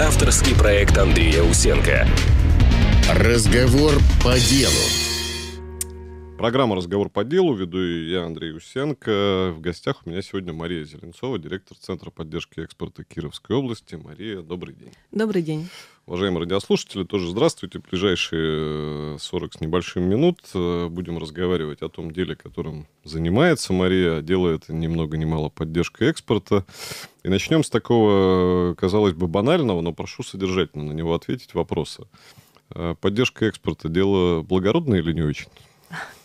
Авторский проект Андрея Усенко. Разговор по делу. Программа «Разговор по делу». Веду я, Андрей Усенко. В гостях у меня сегодня Мария Зеленцова, директор Центра поддержки экспорта Кировской области. Мария, добрый день. Добрый день. Уважаемые радиослушатели, тоже здравствуйте. В ближайшие 40 э, с небольшим минут э, будем разговаривать о том деле, которым занимается Мария. А дело это ни много ни мало поддержка экспорта. И начнем с такого, э, казалось бы, банального, но прошу содержательно на него ответить вопроса. Поддержка экспорта – дело благородное или не очень?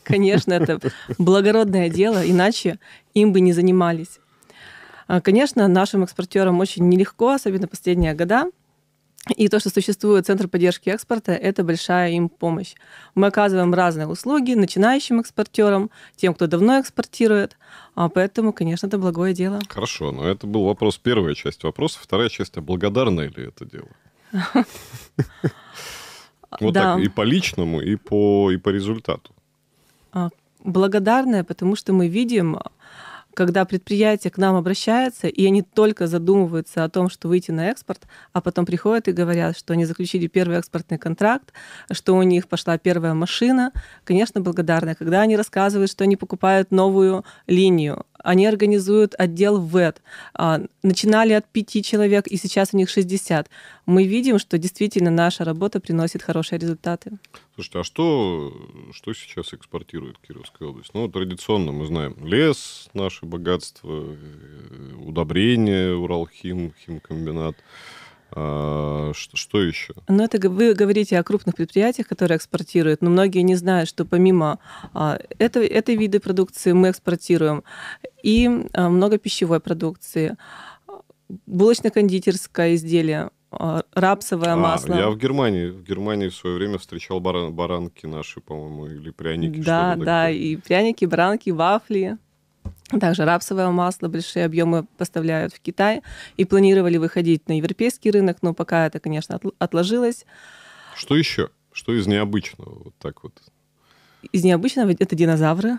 Конечно, это благородное дело, иначе им бы не занимались. А, конечно, нашим экспортерам очень нелегко, особенно последние года. И то, что существует Центр поддержки экспорта, это большая им помощь. Мы оказываем разные услуги начинающим экспортерам, тем, кто давно экспортирует. А поэтому, конечно, это благое дело. Хорошо, но это был вопрос, первая часть вопроса. Вторая часть, а благодарны ли это дело? Вот так и по личному, и по, и по результату. А, благодарная, потому что мы видим, когда предприятие к нам обращается, и они только задумываются о том, что выйти на экспорт, а потом приходят и говорят, что они заключили первый экспортный контракт, что у них пошла первая машина, конечно, благодарная, Когда они рассказывают, что они покупают новую линию, они организуют отдел ВЭД. А, начинали от пяти человек, и сейчас у них 60. Мы видим, что действительно наша работа приносит хорошие результаты. Слушайте, а что, что сейчас экспортирует Кировская область? Ну, традиционно мы знаем лес, наше богатство, э, удобрения, Уралхим, химкомбинат. А, что, что еще? Ну, это вы говорите о крупных предприятиях, которые экспортируют, но многие не знают, что помимо а, этого, этой виды продукции мы экспортируем и а, много пищевой продукции, булочно-кондитерское изделие, а, рапсовое а, масло. Я в Германии, в Германии в свое время встречал баран, баранки наши, по-моему, или пряники. Да, да, и пряники, баранки, вафли. Также рапсовое масло большие объемы поставляют в Китай и планировали выходить на европейский рынок, но пока это, конечно, отложилось. Что еще? Что из необычного? Вот так вот. Из необычного это динозавры.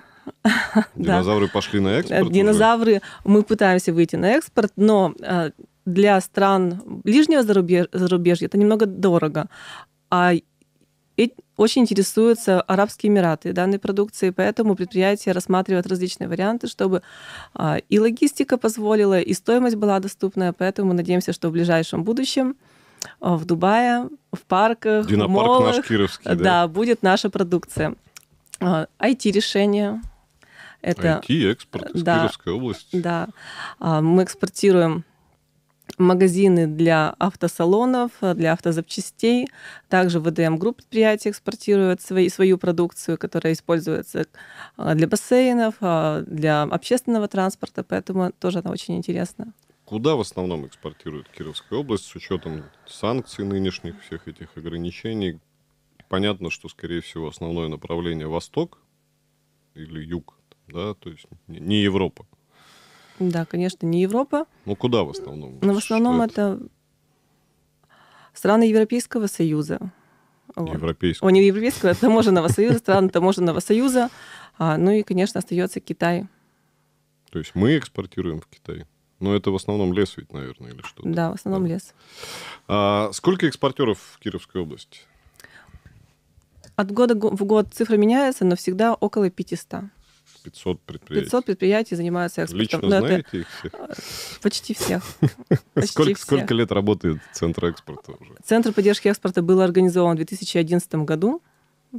Динозавры да. пошли на экспорт? Динозавры, уже? мы пытаемся выйти на экспорт, но э, для стран ближнего зарубеж... зарубежья это немного дорого. А очень интересуются Арабские Эмираты данной продукции, поэтому предприятие рассматривает различные варианты, чтобы а, и логистика позволила, и стоимость была доступная, поэтому надеемся, что в ближайшем будущем а, в Дубае, в парках, Динопарк в молах, наш кировский, да. да, будет наша продукция. IT-решения. А, Это, IT-экспорт из да, Кировской области. Да. Мы экспортируем магазины для автосалонов, для автозапчастей. Также ВДМ групп предприятий экспортирует свои, свою продукцию, которая используется а, для бассейнов, а, для общественного транспорта, поэтому тоже она очень интересна. Куда в основном экспортирует Кировская область с учетом санкций нынешних, всех этих ограничений? Понятно, что, скорее всего, основное направление Восток или Юг, да, то есть не Европа. Да, конечно, не Европа. Ну куда в основном? Но в основном это? это страны Европейского Союза. Вот. Европейского. О, не Европейского, таможенного союза, страны таможенного союза. А, ну и, конечно, остается Китай. То есть мы экспортируем в Китай? Но ну, это в основном лес ведь, наверное, или что? -то. Да, в основном да. лес. А, сколько экспортеров в Кировской области? От года в год цифра меняется, но всегда около 500. 500 предприятий. 500 предприятий занимаются экспортом. Лично Но знаете это... их всех? Почти всех. сколько, сколько лет работает Центр экспорта уже? Центр поддержки экспорта был организован в 2011 году,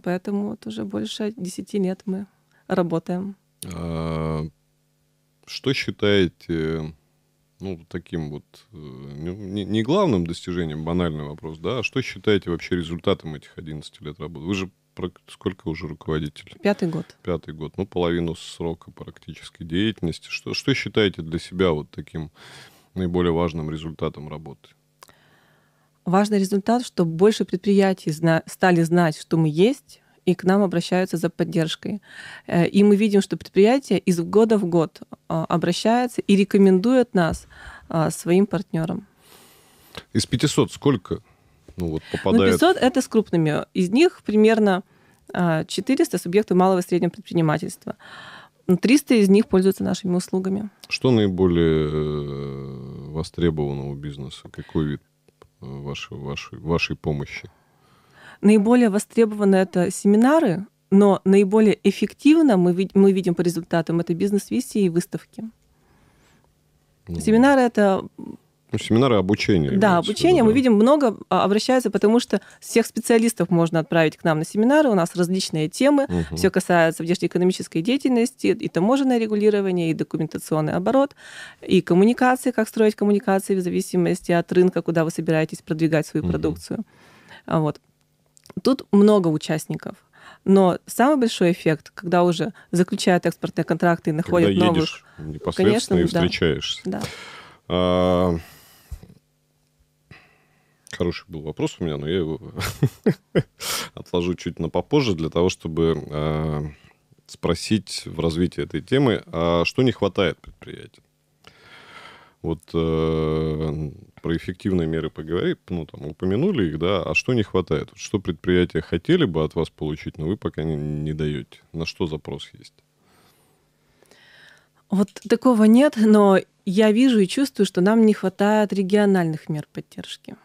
поэтому вот уже больше 10 лет мы работаем. А, что считаете ну, таким вот э, ну, не, не главным достижением, банальный вопрос, да, а что считаете вообще результатом этих 11 лет работы? Вы же сколько уже руководитель? Пятый год. Пятый год. Ну, половину срока практической деятельности. Что, что считаете для себя вот таким наиболее важным результатом работы? Важный результат, что больше предприятий зна- стали знать, что мы есть, и к нам обращаются за поддержкой. Э, и мы видим, что предприятия из года в год а, обращаются и рекомендуют нас а, своим партнерам. Из 500 сколько ну, вот ну, попадает? Ну, 500 это с крупными. Из них примерно 400 э, субъектов малого и среднего предпринимательства. 300 ну, из них пользуются нашими услугами. Что наиболее э, востребовано у бизнеса? Какой вид э, вашей, вашей, вашей помощи? Наиболее востребованы это семинары, но наиболее эффективно мы, мы видим по результатам это бизнес-визии и выставки. Ну... Семинары это ну, семинары обучения. Да, обучение. Да. Мы видим, много а, обращаются, потому что всех специалистов можно отправить к нам на семинары. У нас различные темы. Угу. Все касается внешнеэкономической деятельности, и таможенное регулирование, и документационный оборот, и коммуникации, как строить коммуникации в зависимости от рынка, куда вы собираетесь продвигать свою угу. продукцию. А, вот. Тут много участников. Но самый большой эффект, когда уже заключают экспортные контракты и находят когда едешь новых. Непосредственно конечно, и встречаешься. Да. А, хороший был вопрос у меня, но я его отложу чуть на попозже для того, чтобы а, спросить в развитии этой темы, а что не хватает предприятия? Вот э, про эффективные меры поговорили, ну, там, упомянули их, да, а что не хватает? Что предприятия хотели бы от вас получить, но вы пока не, не даете? На что запрос есть? Вот такого нет, но я вижу и чувствую, что нам не хватает региональных мер поддержки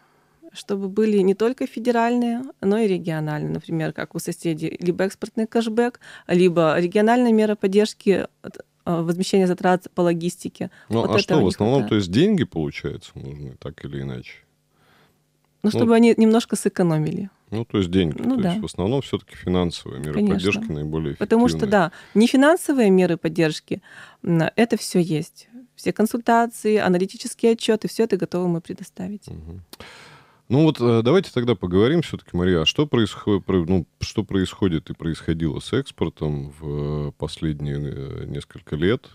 чтобы были не только федеральные, но и региональные, например, как у соседей, либо экспортный кэшбэк, либо региональная мера поддержки э, возмещения затрат по логистике. Ну вот а что, в основном, хватает. то есть деньги, получается, нужны так или иначе? Ну, ну чтобы ну, они немножко сэкономили. Ну, то есть деньги. Ну, то да. есть в основном все-таки финансовые меры Конечно. поддержки наиболее эффективны. Потому что, да, не финансовые меры поддержки, это все есть. Все консультации, аналитические отчеты, все это готовы мы предоставить. Угу. Ну вот э, давайте тогда поговорим все-таки, Мария, а что, происход... ну, что происходит и происходило с экспортом в э, последние э, несколько лет,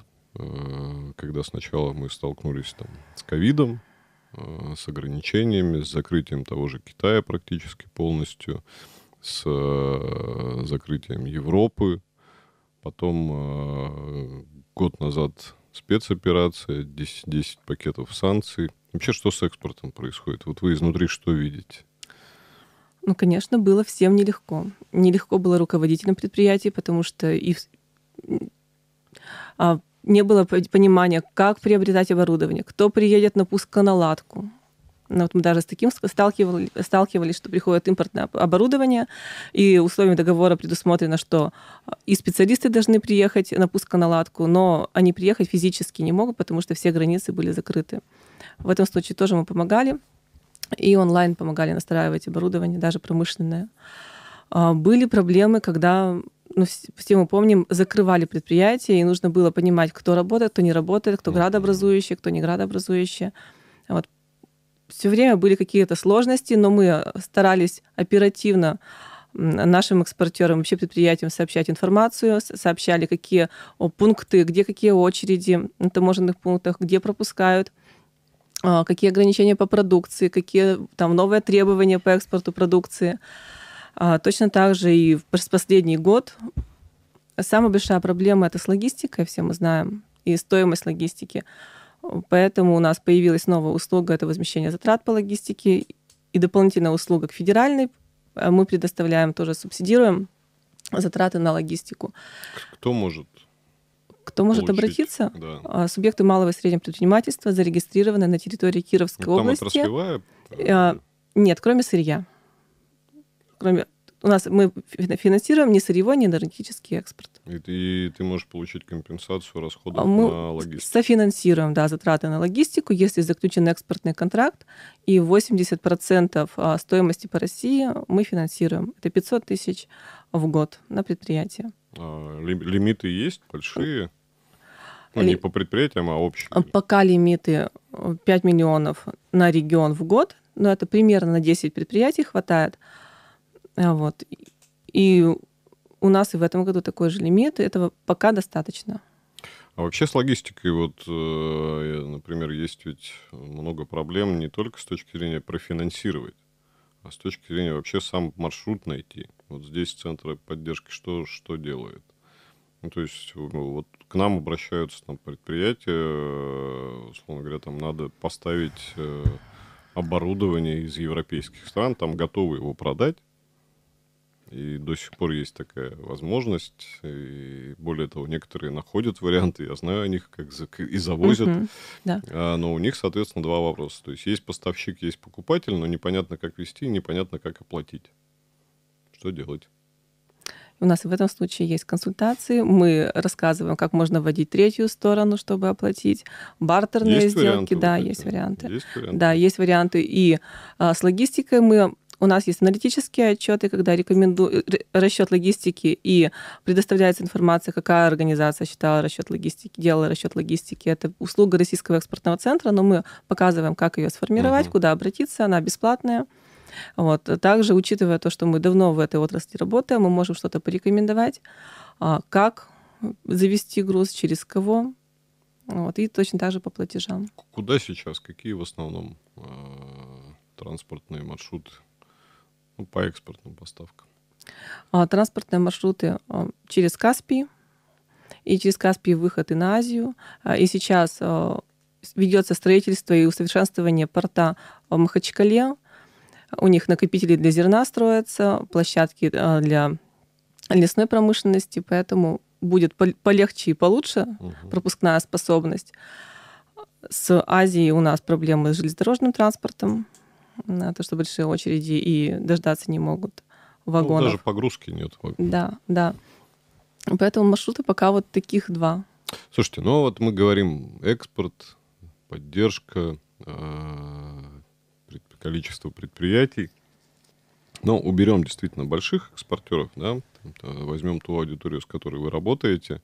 когда сначала мы столкнулись там, с ковидом, с ограничениями, с закрытием того же Китая практически полностью, с закрытием Европы. Потом год назад спецоперация, 10, 10 пакетов санкций. Вообще, что с экспортом происходит? Вот вы изнутри что видите? Ну, конечно, было всем нелегко. Нелегко было руководителям предприятий, потому что их а, не было понимания, как приобретать оборудование, кто приедет на пусконаладку, ну, вот мы даже с таким сталкивали, сталкивались, что приходит импортное оборудование, и условиями договора предусмотрено, что э, и специалисты должны приехать на пусконаладку, а, но они приехать физически не могут, потому что все границы были закрыты. В этом случае тоже мы помогали, и онлайн помогали настраивать оборудование, даже промышленное. А, были проблемы, когда ну, все мы помним, закрывали предприятия, и нужно было понимать, кто работает, кто не работает, кто градообразующий, кто не градообразующий. Вот все время были какие-то сложности, но мы э, старались оперативно нашим экспортерам, вообще предприятиям сообщать информацию, сообщали, какие пункты, где какие очереди на таможенных пунктах, где пропускают, а, какие ограничения по продукции, какие там новые требования по экспорту продукции. А, точно так же и в последний год самая большая проблема это с логистикой, все мы знаем, и стоимость логистики. Поэтому у нас появилась новая услуга, это возмещение затрат по логистике и дополнительная услуга к федеральной. Э, мы предоставляем, тоже субсидируем затраты на логистику. Кто может? Кто может получить, обратиться? Да. А, субъекты малого и среднего предпринимательства, зарегистрированные на территории Кировской ну, там области. Отраслевая? Э, э, нет, кроме сырья. Кроме... У нас мы финансируем не сырьевой, не энергетический экспорт. И ты, ты можешь получить компенсацию расходов а Мы на логистику. софинансируем да, затраты на логистику, если заключен экспортный контракт, и 80% а, стоимости по России мы финансируем. Это 500 тысяч в год на предприятие. А, лимиты есть большие? Ну, не по предприятиям, а общие. А пока лимиты 5 э, миллионов на регион в год, но это примерно на 10 предприятий хватает. Вот. И у нас и в этом году такой же лимит, этого пока достаточно. А вообще с логистикой, вот, э, например, есть ведь много проблем не только с точки зрения профинансировать, а с точки зрения вообще сам маршрут найти. Вот здесь центры поддержки что, что делает? Ну, то есть вот к нам обращаются там, предприятия, э, условно говоря, там надо поставить э, оборудование из европейских стран, там готовы его продать, и до сих пор есть такая возможность. И более того, некоторые находят варианты, я знаю о них, как и завозят. Угу, да. а, но у них, соответственно, два вопроса. То есть есть поставщик, есть покупатель, но непонятно, как вести, непонятно, как оплатить. Что делать? У нас в этом случае есть консультации. Мы рассказываем, как можно вводить третью сторону, чтобы оплатить. Бартерные есть сделки, варианты, да, есть варианты. есть варианты. Да, есть варианты. И а, с логистикой мы у нас есть аналитические отчеты, когда рекомендую э, расчет логистики и предоставляется информация, какая организация считала расчет логистики, делала расчет логистики. Это услуга Российского экспортного центра, но мы показываем, как ее сформировать, угу. куда обратиться, она бесплатная. Вот. Также, учитывая то, что мы давно в этой отрасли работаем, мы можем что-то порекомендовать, а, как завести груз, через кого. Вот. И точно так же по платежам. Куда сейчас? Какие в основном а, транспортные маршруты ну, по экспортным поставкам. А, транспортные маршруты а, через Каспий и через Каспий выход и на Азию. А, и сейчас ведется строительство и усовершенствование порта в Махачкале. У них накопители для зерна строятся, площадки для лесной промышленности, поэтому будет полегче и получше угу. пропускная способность. С Азией у нас проблемы с железнодорожным транспортом на то, что большие очереди и дождаться не могут вагонов. Ну, даже погрузки нет. Да, да. Поэтому маршруты пока вот таких два. Слушайте, ну вот мы говорим экспорт, поддержка, а, количество предприятий. Но ну, уберем действительно больших экспортеров, да, возьмем ту аудиторию, с которой вы работаете.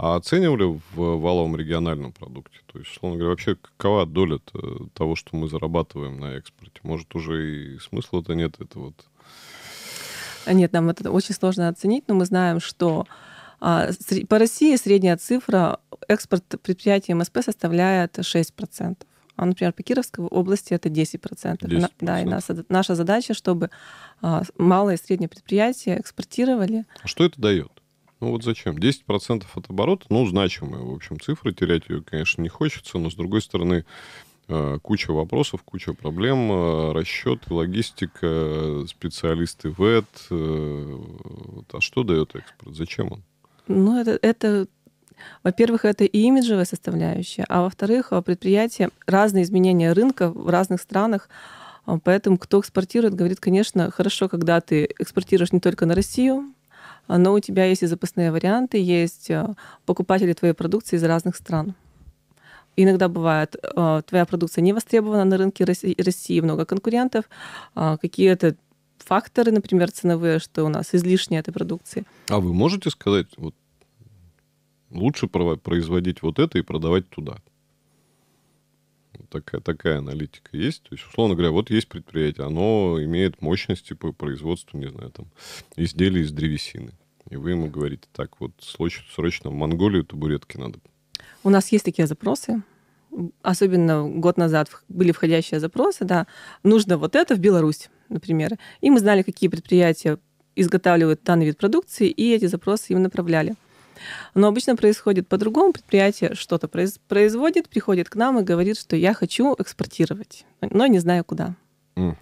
А оценивали в валовом региональном продукте? То есть, условно говоря, вообще какова доля -то того, что мы зарабатываем на экспорте? Может, уже и смысла-то нет это вот? Нет, нам это очень сложно оценить, но мы знаем, что а, по России средняя цифра экспорт предприятий МСП составляет 6%. А, например, по Кировской области это 10%. 10%. да, и наша, наша задача, чтобы а, малые и средние предприятия экспортировали. А что это дает? Ну вот зачем? 10% от оборота, ну, значимые, в общем, цифры Терять ее, конечно, не хочется, но, с другой стороны, э, куча вопросов, куча проблем, э, расчет, логистика, специалисты ВЭД. Э, а что дает экспорт? Зачем он? Ну, это, это во-первых, это и имиджевая составляющая, а во-вторых, предприятия, разные изменения рынка в разных странах, Поэтому кто экспортирует, говорит, конечно, хорошо, когда ты экспортируешь не только на Россию, а, но у тебя есть и запасные варианты, есть э, покупатели твоей продукции из разных стран. Иногда бывает, э, твоя продукция не востребована на рынке России, много конкурентов, а, какие-то факторы, например, ценовые, что у нас излишняя этой продукции. А вы можете сказать, вот, лучше производить вот это и продавать туда? такая, такая аналитика есть. То есть, условно говоря, вот есть предприятие, оно имеет мощности по производству, не знаю, там, изделий из древесины. И вы ему говорите, так, вот срочно, срочно в Монголию табуретки надо. У нас есть такие запросы, особенно год назад были входящие запросы, да, нужно вот это в Беларусь, например. И мы знали, какие предприятия изготавливают данный вид продукции, и эти запросы им направляли. Но обычно происходит по-другому. Предприятие что-то производит, приходит к нам и говорит, что я хочу экспортировать, но не знаю куда. Угу.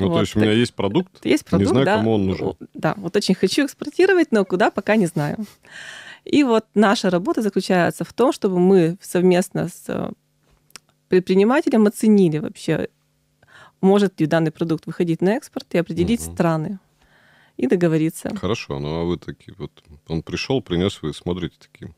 Ну, вот. то есть у меня так, есть продукт, есть продукт, не знаю, да, кому он нужен. Да, вот очень хочу экспортировать, но куда, пока не знаю. И вот наша работа заключается в том, чтобы мы совместно с э, предпринимателем оценили вообще, может ли данный продукт выходить на экспорт и определить угу. страны, и договориться. Хорошо, ну а вы такие вот, он пришел, принес, вы смотрите такие,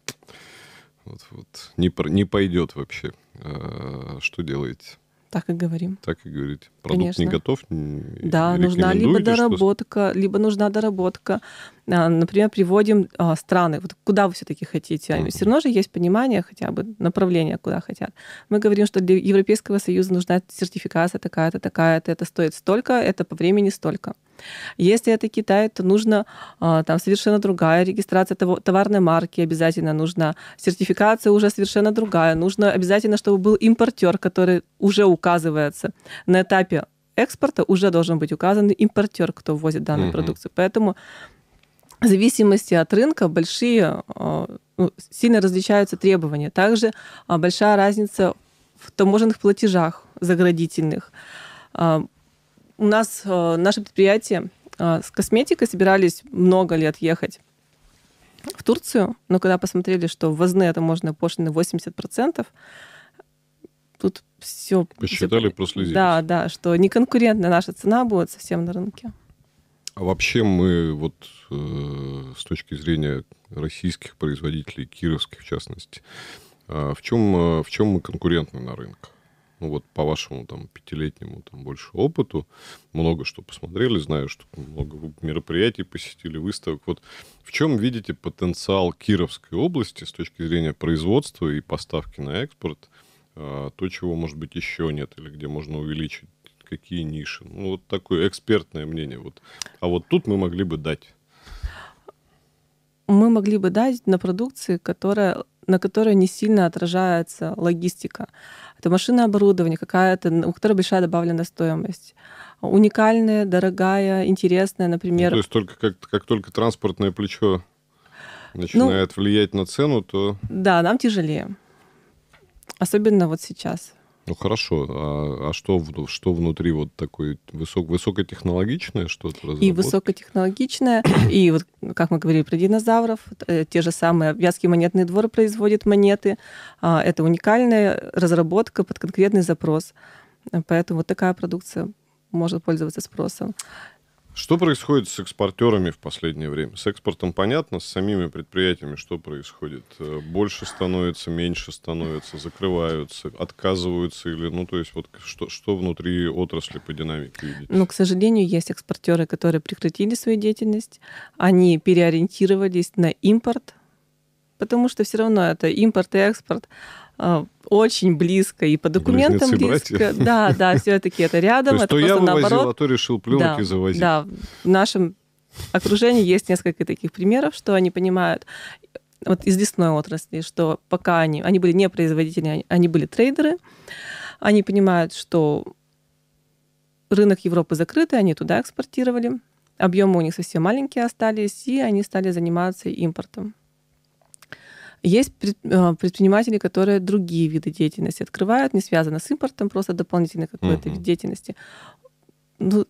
вот, вот, не, не пойдет вообще. А, что делаете? Так и говорим. Так и говорите. Продукт Конечно. не готов. да, нужна либо доработка, что... либо нужна доработка. А, например, приводим а, страны. Вот куда вы все-таки хотите? Mm-hmm. Все равно же есть понимание хотя бы направления, куда хотят. Мы говорим, что для Европейского Союза нужна сертификация такая-то, такая-то, это стоит столько, это по времени столько. Если это Китай, то нужно а, там совершенно другая регистрация товарной марки обязательно нужна, сертификация уже совершенно другая, нужно обязательно, чтобы был импортер, который уже указывается на этапе экспорта, уже должен быть указан импортер, кто ввозит данную mm-hmm. продукцию. Поэтому в зависимости от рынка большие, а, ну, сильно различаются требования. Также а, большая разница в таможенных платежах заградительных. У нас э, наше предприятие э, с косметикой собирались много лет ехать в Турцию, но когда посмотрели, что ввозные это можно пошлины 80%, тут все... Посчитали, все... проследили. Да, да, что неконкурентная наша цена будет совсем на рынке. А вообще мы вот э, с точки зрения российских производителей, кировских в частности, а э, в, чем, э, в чем мы конкурентны на рынках? ну вот по вашему там пятилетнему там больше опыту, много что посмотрели, знаю, что много мероприятий посетили, выставок. Вот в чем видите потенциал Кировской области с точки зрения производства и поставки на экспорт, а, то, чего, может быть, еще нет, или где можно увеличить какие ниши. Ну, вот такое экспертное мнение. Вот. А вот тут мы могли бы дать мы могли бы дать на продукции, которая на которой не сильно отражается логистика. Это машина оборудование какая-то, у которой большая добавленная стоимость уникальная, дорогая, интересная, ну, например. Ну, то есть только как, как только транспортное плечо ну начинает ну, влиять на цену, то... Да, нам тяжелее. Особенно вот сейчас. Ну хорошо, а, а что, что внутри вот такой высок, высокотехнологичное что-то? И высокотехнологичное, и вот как мы говорили про динозавров, э, те же самые Вятский монетный двор производит монеты. А, это уникальная разработка под конкретный запрос. Поэтому вот такая продукция может пользоваться спросом. Что происходит с экспортерами в последнее время? С экспортом понятно, с самими предприятиями что происходит? Э, больше становится, меньше становится, закрываются, отказываются или, ну, то есть вот что, что внутри отрасли по динамике видите? Ну, к сожалению, есть экспортеры, которые прекратили свою деятельность, они переориентировались на импорт, потому что все равно это импорт и экспорт. А, очень близко и по документам близко. Да, да, все-таки это рядом. То, я вывозил, наоборот. а то решил пленки завозить. Да, в нашем окружении есть несколько таких примеров, что они понимают вот из лесной отрасли, что пока они, они были не производители, они были трейдеры, они понимают, что рынок Европы закрытый, они туда экспортировали, объемы у них совсем маленькие остались, и они стали заниматься импортом. Есть э, предприниматели, которые другие виды деятельности открывают, не связано с импортом, просто дополнительно какой-то uh-huh. вид деятельности. Ну,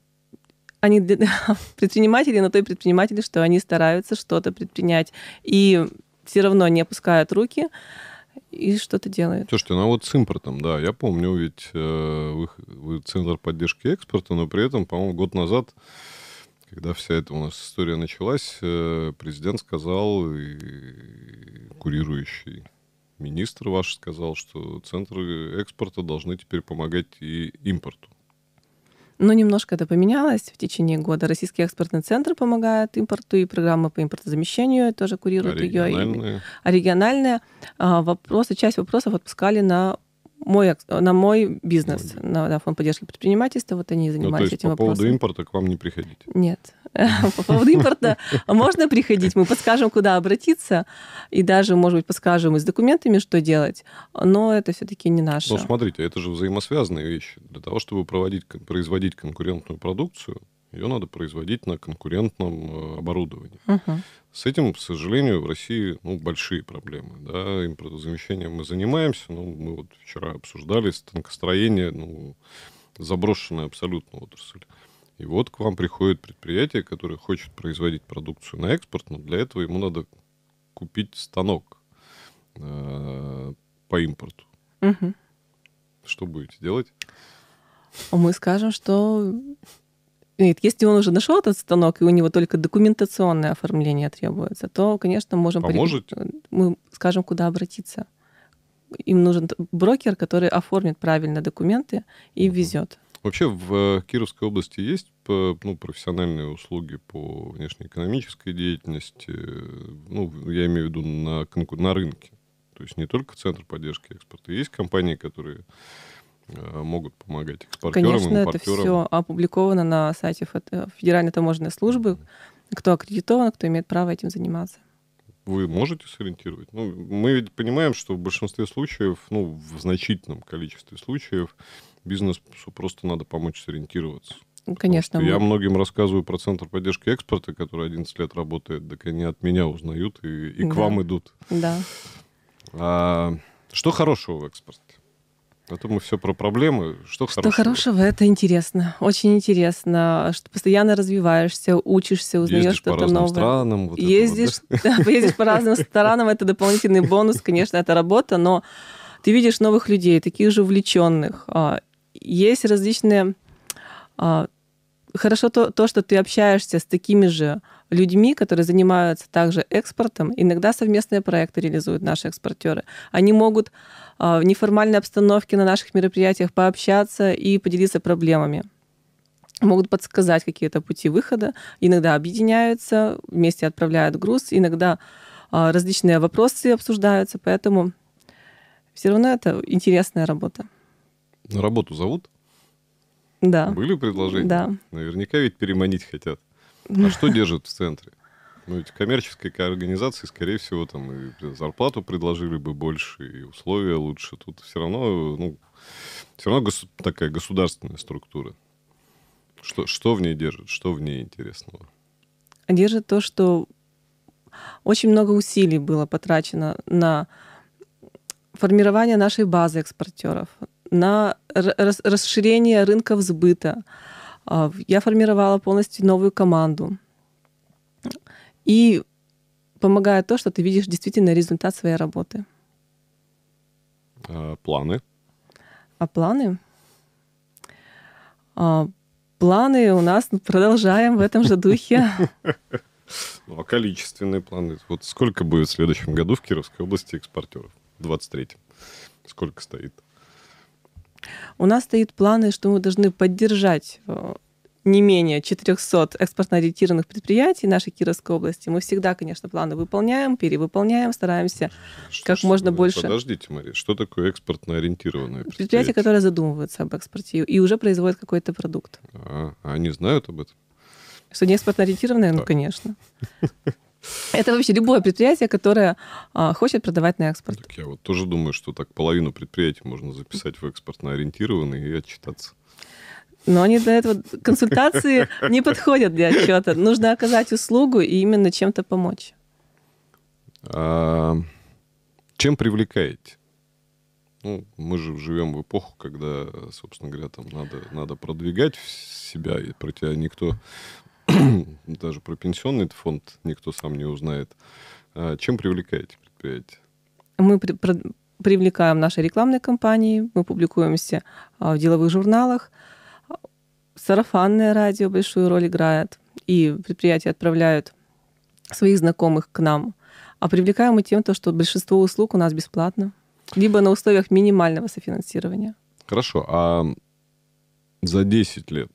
они для... предприниматели на той предприниматели, что они стараются что-то предпринять и все равно не опускают руки и что-то делают. Слушайте, ну а вот с импортом, да, я помню, ведь э, вы, вы центр поддержки экспорта, но при этом, по-моему, год назад когда вся эта у нас история началась, э, президент сказал, и курирующий министр ваш сказал, что центры экспорта должны теперь помогать и импорту. Но немножко это поменялось в течение года. Российский экспортный центр помогает импорту, и программа по импортозамещению тоже курирует а ее. А региональная? А региональная. Вопросы, часть вопросов отпускали на мой, на мой бизнес, Ой. на, на фонд поддержки предпринимательства, вот они занимаются ну, то есть этим по вопросом. по поводу импорта к вам не приходить? Нет. По поводу импорта можно приходить, мы подскажем, куда обратиться, и даже, может быть, подскажем и с документами, что делать, но это все-таки не наше. Ну, смотрите, это же взаимосвязанные вещи. Для того, чтобы проводить, производить конкурентную продукцию, ее надо производить на конкурентном э, оборудовании. Угу. С этим, к сожалению, в России ну, большие проблемы. Да? Импортозамещением мы занимаемся. Ну, мы вот вчера обсуждали станкостроение, ну, заброшенная абсолютно отрасль. И вот к вам приходит предприятие, которое хочет производить продукцию на экспорт, но для этого ему надо купить станок э, по импорту. Угу. Что будете делать? Мы скажем, что нет, если он уже нашел этот станок, и у него только документационное оформление требуется, то, конечно, можем... Поможете? Мы скажем, куда обратиться. Им нужен брокер, который оформит правильно документы и угу. везет. Вообще в э, Кировской области есть э, ну, профессиональные услуги по внешнеэкономической деятельности, ну, я имею в виду на, на рынке. То есть не только Центр поддержки экспорта. Есть компании, которые Э, могут помогать экспортерам Конечно, это все опубликовано на сайте э, Федеральной таможенной службы, кто аккредитован, кто имеет право этим заниматься. Вы можете сориентировать? Ну, мы ведь понимаем, что в большинстве случаев, ну, в значительном количестве случаев, бизнесу просто надо помочь сориентироваться. Конечно. Мы... Я многим рассказываю про Центр поддержки экспорта, который 11 лет работает, так они от меня узнают и, и да. к вам идут. Да. А, что хорошего в экспорте? А то мы все про проблемы. Что, что хорошего? хорошего? Это интересно. Очень интересно, что постоянно развиваешься, учишься, узнаешь что-то новое. Странам, вот ездишь, вот, да? Да, ездишь по разным странам. Это дополнительный бонус, конечно, это работа, но ты видишь новых людей, таких же увлеченных. А, есть различные... А, хорошо то, то что ты общаешься с такими же людьми, которые занимаются также экспортом. Иногда совместные проекты реализуют наши экспортеры. Они могут а, в неформальной обстановке на наших мероприятиях пообщаться и поделиться проблемами могут подсказать какие-то пути выхода, иногда объединяются, вместе отправляют груз, иногда а, различные вопросы обсуждаются, поэтому все равно это интересная работа. На работу зовут? Да. Были предложения? Да. Наверняка ведь переманить хотят. А что держит в центре? Ну, ведь коммерческой организации, скорее всего, там и зарплату предложили бы больше, и условия лучше. Тут все равно, ну, все равно гос- такая государственная структура. Что, что в ней держит? Что в ней интересного? Держит то, что очень много усилий было потрачено на формирование нашей базы экспортеров, на расширение рынков сбыта, а, я формировала полностью новую команду. И помогает то, что ты видишь действительно результат своей работы. А, планы? А планы? А, планы у нас продолжаем в этом же духе. Ну, а количественные планы? Вот сколько будет в следующем году в Кировской области экспортеров? В 23-м. Сколько стоит? У нас стоит планы, что мы должны поддержать э, не менее 400 экспортно-ориентированных предприятий нашей Кировской области. Мы всегда, конечно, планы выполняем, перевыполняем, стараемся что, как что, можно э, больше. Подождите, Мария, что такое экспортно-ориентированное предприятие? Предприятия, которые задумываются об экспорте и уже производят какой-то продукт. А, а они знают об этом? Что не экспортно-ориентированное? Да. Ну, конечно. Это вообще любое предприятие, которое а, хочет продавать на экспорт. Так я вот тоже думаю, что так половину предприятий можно записать в экспортно ориентированные и отчитаться. Но они до этого консультации не подходят для отчета. Нужно оказать услугу и именно чем-то помочь. А, чем привлекаете? Ну, мы же живем в эпоху, когда, собственно говоря, там надо, надо продвигать себя, и про тебя никто ну, даже про пенсионный фонд никто сам не узнает. А чем привлекаете предприятие? Мы при привлекаем наши рекламные кампании, мы публикуемся а, в деловых журналах, сарафанное радио большую роль играет, и предприятия отправляют своих знакомых к нам. А привлекаем мы тем, то, что большинство услуг у нас бесплатно, либо на условиях минимального софинансирования. Хорошо, а за 10 лет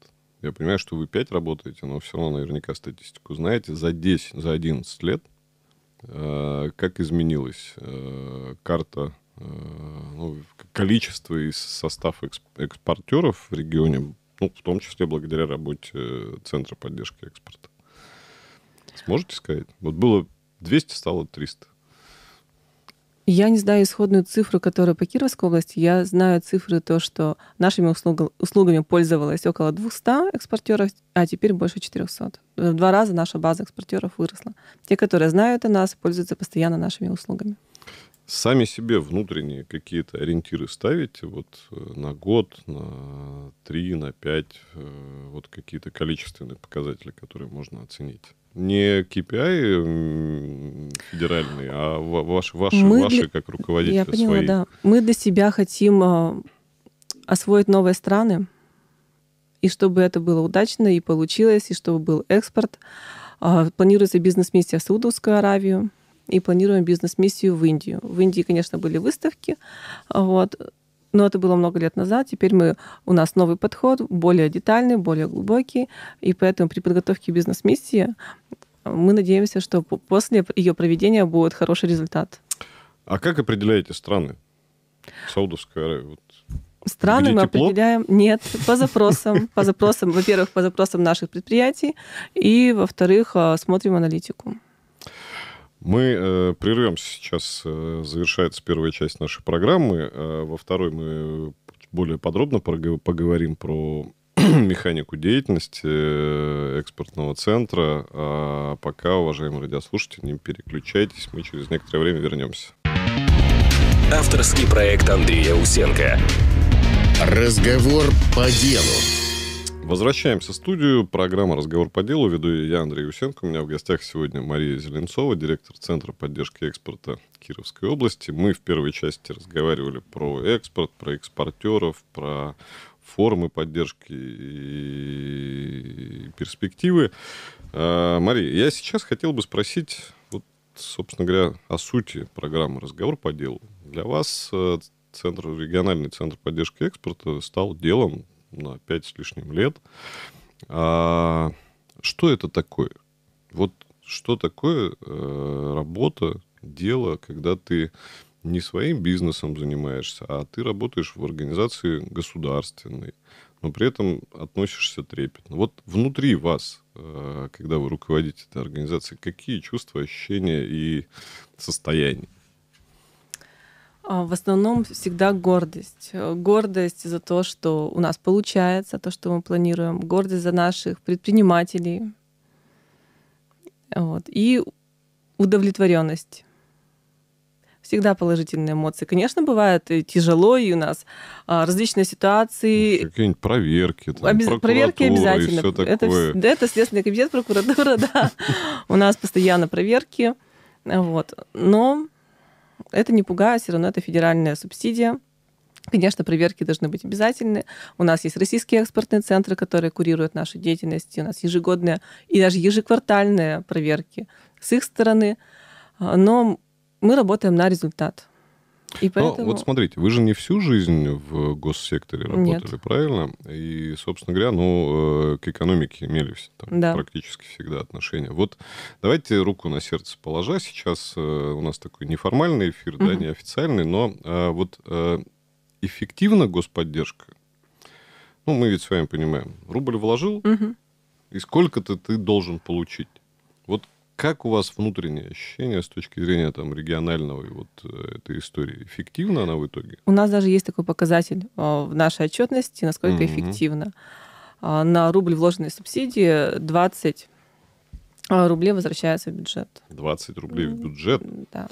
я понимаю, что вы 5 работаете, но все равно наверняка статистику знаете. За 10, за 11 лет э, как изменилась э, карта, э, ну, количество и состав экспортеров в регионе, ну, в том числе благодаря работе э, Центра поддержки экспорта? Сможете сказать? Вот было 200, стало 300. Я не знаю исходную цифру, которая по Кировской области. Я знаю цифры то, что нашими услуг, услугами пользовалось около 200 экспортеров, а теперь больше 400. Э, в два раза наша база экспортеров выросла. Те, которые знают о нас, пользуются постоянно нашими услугами. Сами себе внутренние какие-то ориентиры ставите вот э, на год, на три, на пять, э, вот какие-то количественные показатели, которые можно оценить? не KPI федеральный, а, а ваши, ваши, мы ваши для... как руководители Я поняла, свои. да. Мы для себя хотим а, освоить новые страны, и чтобы это было удачно и получилось, и чтобы был экспорт. А, планируется бизнес-миссия в Саудовскую Аравию, и планируем бизнес-миссию в Индию. В Индии, конечно, были выставки, вот, но это было много лет назад. Теперь мы, у нас новый подход, более детальный, более глубокий. И поэтому при подготовке бизнес-миссии э, мы надеемся, что после ее проведения будет хороший результат. А как определяете страны? Саудовская Аравия. Э, вот. Страны Где мы тепло? определяем, нет, по запросам. По запросам, во-первых, по запросам наших предприятий, и, во-вторых, э, смотрим аналитику. Мы э, прервемся сейчас, э, завершается первая часть нашей программы. Э, во второй мы более подробно поговорим про механику деятельности э, экспортного центра. А пока, уважаемые радиослушатели, не переключайтесь, мы через некоторое время вернемся. Авторский проект Андрея Усенко. Разговор по делу. Возвращаемся в студию. Программа «Разговор по делу». Веду я, Андрей Усенко. У меня в гостях сегодня Мария Зеленцова, директор Центра поддержки экспорта Кировской области. Мы в первой части разговаривали про экспорт, про экспортеров, про формы поддержки и перспективы. А, Мария, я сейчас хотел бы спросить, вот, собственно говоря, о сути программы «Разговор по делу». Для вас э, Центр, региональный центр поддержки экспорта стал делом на 5 с лишним лет. А, что это такое? Вот что такое э, работа, дело, когда ты не своим бизнесом занимаешься, а ты работаешь в организации государственной, но при этом относишься трепетно. Вот внутри вас, э, когда вы руководите этой организацией, какие чувства, ощущения и состояния? А, в основном всегда гордость. Э, гордость за то, что у нас получается, то, что мы планируем. Гордость за наших предпринимателей. Вот. И удовлетворенность. Всегда положительные эмоции. Конечно, бывает и тяжело, и у нас а, различные ситуации. Ну, Еще какие-нибудь проверки. Там, Обез... Проверки обязательно. все такое. Это, да, это Следственный комитет, прокуратура, да. У нас постоянно проверки. Вот. Но это не пугает, все равно это федеральная субсидия. Конечно, проверки должны быть обязательны. У нас есть российские экспортные центры, которые курируют нашу деятельность. У нас ежегодные и даже ежеквартальные проверки с их стороны. А, но мы работаем на результат. И ну, поэтому... Но вот смотрите, вы же не всю жизнь в госсекторе работали, Нет. правильно? И, собственно говоря, ну, э, к экономике имели там да. практически всегда отношения. Вот давайте руку на сердце положа. Сейчас э, у нас такой неформальный эфир, угу. да, неофициальный, но э, вот эффективна господдержка? Ну, мы ведь с вами понимаем, рубль вложил, угу. и сколько-то ты должен получить. Как у вас внутреннее ощущение с точки зрения там, регионального и вот э, этой истории? Эффективна она в итоге? У нас даже есть такой показатель э, в нашей отчетности, насколько mm-hmm. эффективно. А, на рубль вложенной субсидии 20 а, рублей возвращается в бюджет. 20 рублей в бюджет? Да.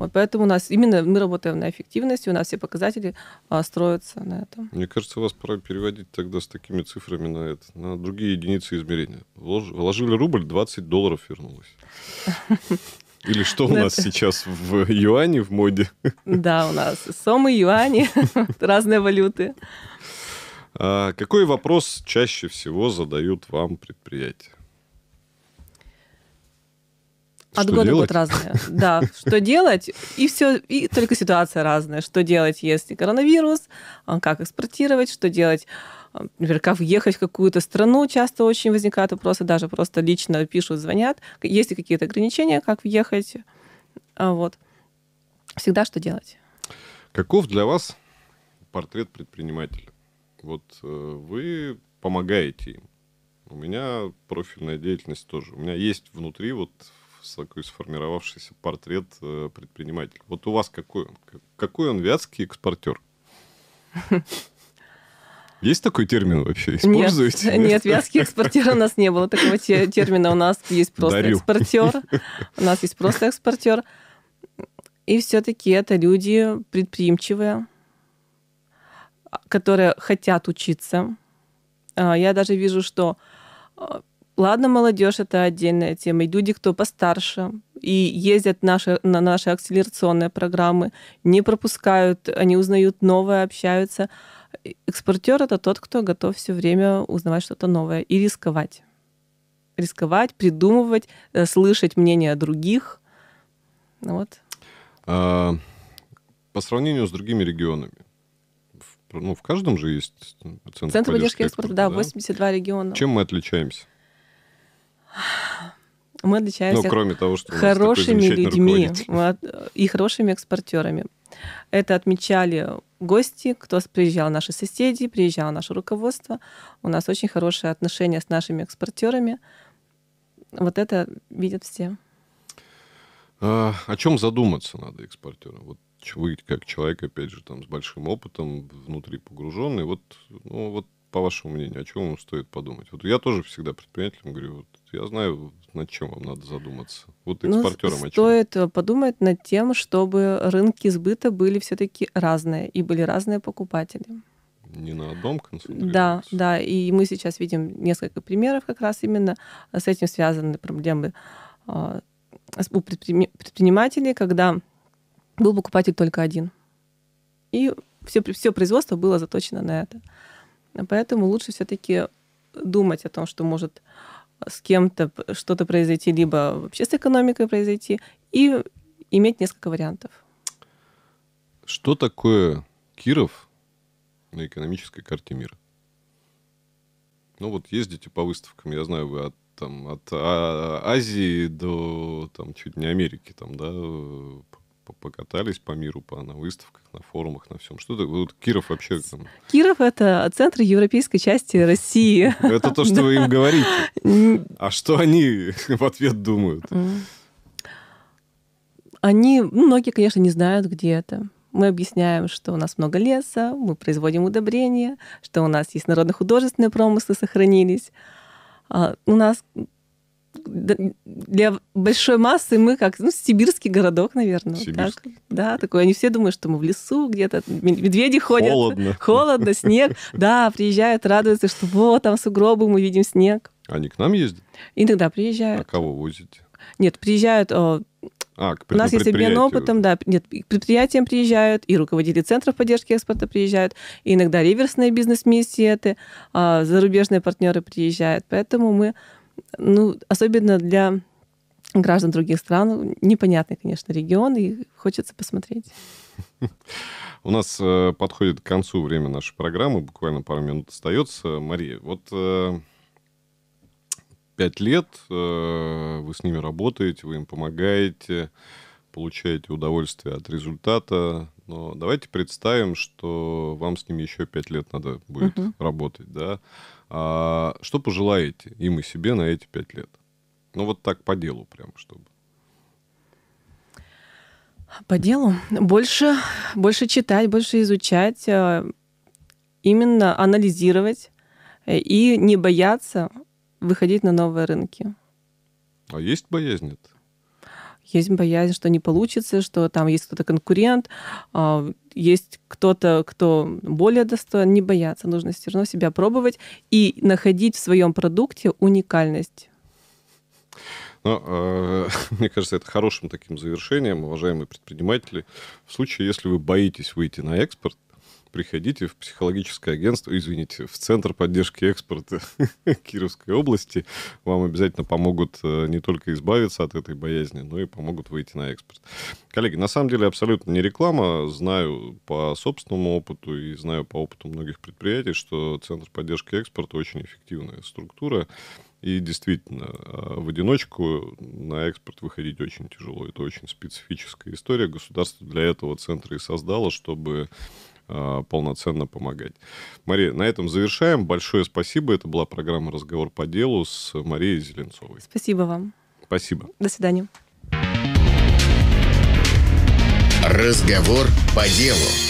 Вот поэтому у нас именно мы работаем на эффективности, у нас все показатели а, строятся на этом. Мне кажется, вас пора переводить тогда с такими цифрами на это, на другие единицы измерения. Вложили рубль, 20 долларов вернулось. Или что у ну, нас сейчас в юане в моде? Да, у нас сомы, юани, разные валюты. А, какой вопрос чаще всего задают вам предприятия? От что года делать? год разное. Да, что делать? И все, и только ситуация разная. Что делать, если коронавирус, а, как экспортировать, что делать, а, например, как въехать в какую-то страну. Часто очень возникают вопросы, даже просто лично пишут, звонят. Есть ли какие-то ограничения, как въехать? А, вот. Всегда что делать. Каков для вас портрет предпринимателя? Вот э, вы помогаете им. У меня профильная деятельность тоже. У меня есть внутри вот такой сформировавшийся портрет э, предпринимателя. Вот у вас какой он? Какой он вятский экспортер? Есть такой термин вообще? Используете? Нет, нет вязких экспортера у нас не было такого термина. У нас есть просто Дарю. экспортер. У нас есть просто экспортер. И все-таки это люди предприимчивые, которые хотят учиться. А, я даже вижу, что а, Ладно, молодежь это отдельная тема. И люди, кто постарше, и ездят наши, на наши акселерационные программы, не пропускают, они узнают новое, общаются. Экспортер это тот, кто готов все время узнавать что-то новое и рисковать. Рисковать, придумывать, э, слышать мнение других. Ну вот. А, по сравнению с другими регионами, ну, в каждом же есть центр, центр поддержки экспорта. Экспорт, да, да, 82 региона. Чем мы отличаемся? мы отличаемся ну, кроме того, что хорошими людьми и хорошими экспортерами. Это отмечали гости, кто приезжал, наши соседи, приезжало наше руководство. У нас очень хорошие отношения с нашими экспортерами. Вот это видят все. А, о чем задуматься надо экспортерам? Вот вы как человек, опять же, там с большим опытом, внутри погруженный, вот, ну, вот по вашему мнению, о чем ему стоит подумать? Вот я тоже всегда предпринимателям говорю, вот, я знаю, над чем вам надо задуматься. Вот ну, экспортерам ну, о чем. Стоит э, подумать над тем, чтобы рынки сбыта были все-таки разные и были разные покупатели. Не на одном концентрироваться. Да, да. И мы сейчас видим несколько примеров как раз именно э, с этим связаны проблемы а, у предпринимателей, когда был покупатель только один. И все, все производство было заточено на это. Поэтому лучше все-таки думать о том, что может с кем-то что-то произойти, либо вообще с экономикой произойти, и иметь несколько вариантов. Что такое Киров на экономической карте мира? Ну вот ездите по выставкам, я знаю, вы от, там, от а, Азии до там, чуть не Америки, там, да, э, покатались по миру, по, на выставках, на форумах, на всем. Что это? Вот Киров вообще... Там... Киров — это центр европейской части России. Это то, что вы им говорите. А что они в ответ думают? Они, ну, многие, конечно, не знают, где это. Мы объясняем, что у нас много леса, мы производим удобрения, что у нас есть народно-художественные промыслы сохранились. А, у нас для большой массы мы как, ну, сибирский городок, наверное. Сибирский. Так, да, такой. Они все думают, что мы в лесу где-то, медведи ходят. Холодно. Холодно, снег. Да, приезжают, радуются, что вот там сугробы, мы видим снег. Они к нам ездят? Иногда приезжают. А кого возите? Нет, приезжают а, у нас есть обмен опытом, да. Нет, к предприятиям приезжают, и руководители центров поддержки экспорта приезжают, и иногда реверсные бизнес-миссии это, а, зарубежные партнеры приезжают. Поэтому мы ну, особенно для граждан других стран. Непонятный, конечно, регион, и хочется посмотреть. У нас э, подходит к концу время нашей программы, буквально пару минут остается. Мария, вот э, пять лет э, вы с ними работаете, вы им помогаете, получаете удовольствие от результата. Но давайте представим, что вам с ними еще пять лет надо будет угу. работать, да? А что пожелаете им и себе на эти пять лет? Ну вот так по делу прям, чтобы. По делу больше, больше читать, больше изучать, э, именно анализировать э, и не бояться выходить на новые рынки. А есть боязнь это? есть боязнь, что не получится, что там есть кто-то конкурент, а, есть кто-то, кто более достоин, не бояться, нужно все равно себя пробовать и находить в своем продукте уникальность. Но, ну, а, мне кажется, это хорошим таким завершением, уважаемые предприниматели. В случае, если вы боитесь выйти на экспорт, приходите в психологическое агентство, извините, в Центр поддержки экспорта Кировской области. Вам обязательно помогут э, не только избавиться от этой боязни, но и помогут выйти на экспорт. Коллеги, на самом деле абсолютно не реклама. Знаю по собственному опыту и знаю по опыту многих предприятий, что Центр поддержки экспорта очень эффективная структура. И действительно, э, в одиночку на экспорт выходить очень тяжело. Это очень специфическая история. Государство для этого центра и создало, чтобы Э, полноценно помогать. Мария, на этом завершаем. Большое спасибо. Это была программа «Разговор по делу» с Марией Зеленцовой. Спасибо вам. Спасибо. До свидания. Разговор по делу.